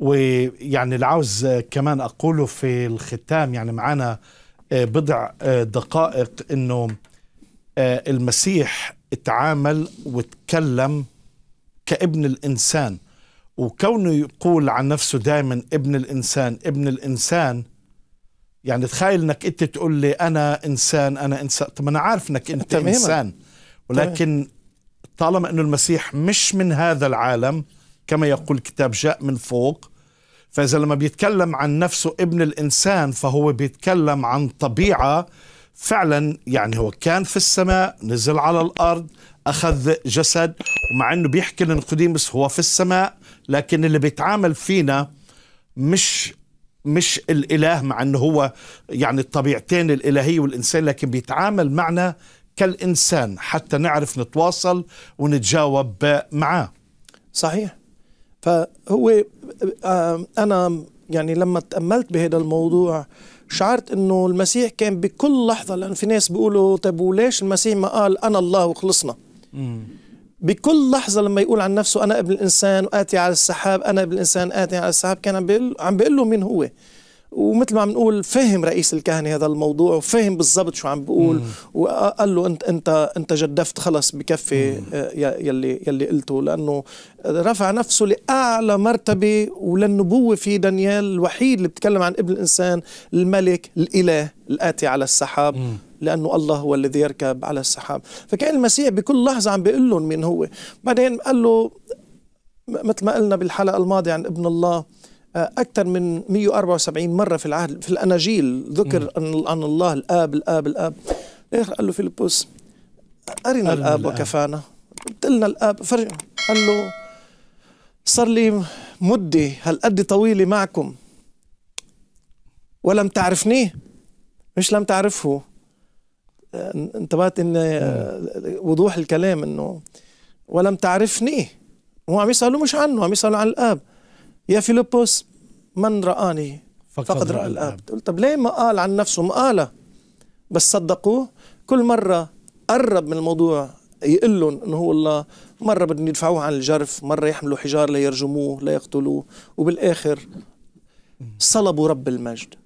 ويعني اللي عاوز كمان اقوله في الختام يعني معانا آه، بضع آه، دقائق انه آه، المسيح تعامل وتكلم كابن الانسان وكونه يقول عن نفسه دائما ابن الانسان ابن الانسان يعني تخيل انك انت تقول لي انا انسان انا انسان طب انا عارف انك انت تماما. انسان ولكن طالما انه المسيح مش من هذا العالم كما يقول الكتاب جاء من فوق فإذا لما بيتكلم عن نفسه ابن الإنسان فهو بيتكلم عن طبيعة فعلا يعني هو كان في السماء نزل على الأرض أخذ جسد ومع أنه بيحكي لنقديمس هو في السماء لكن اللي بيتعامل فينا مش مش الإله مع أنه هو يعني الطبيعتين الإلهية والإنسان لكن بيتعامل معنا كالإنسان حتى نعرف نتواصل ونتجاوب معاه صحيح فهو أنا يعني لما تأملت بهذا الموضوع شعرت انه المسيح كان بكل لحظه لان في ناس بيقولوا طيب وليش المسيح ما قال انا الله وخلصنا بكل لحظه لما يقول عن نفسه انا ابن الانسان واتي على السحاب انا ابن الانسان اتي على السحاب كان عم بيقول عم بيقول له مين هو ومثل ما عم نقول فهم رئيس الكهنه هذا الموضوع وفهم بالضبط شو عم بقول وقال له انت انت انت جدفت خلص بكفي آه، يلي يلي قلته لانه رفع نفسه لاعلى مرتبه وللنبوه في دانيال الوحيد اللي بتكلم عن ابن الانسان الملك الاله الاتي على السحاب مم. لانه الله هو الذي يركب على السحاب فكان المسيح بكل لحظه عم بيقول لهم مين هو بعدين قال له مثل ما قلنا بالحلقه الماضيه عن ابن الله آه، أكثر من 174 مرة في العهد في الأناجيل ذكر عن الله الآب الآب الآب الآخر إيه، قال له فيلبس أرنا الآب وكفانا قلت لنا الآب فرج قال له صار لي مدة هالقد طويلة معكم ولم تعرفني مش لم تعرفه آه، انتبهت ان آه، وضوح الكلام انه ولم تعرفني هو عم يسالوا مش عنه عم يسالوا عن الاب يا فيلبس من رآني فقد, فقد رأى الآب قلت طب ليه ما قال عن نفسه ما قاله بس صدقوه كل مرة قرب من الموضوع يقول لهم انه هو الله مره بدهم يدفعوه عن الجرف مره يحملوا حجار ليرجموه ليقتلوه وبالاخر صلبوا رب المجد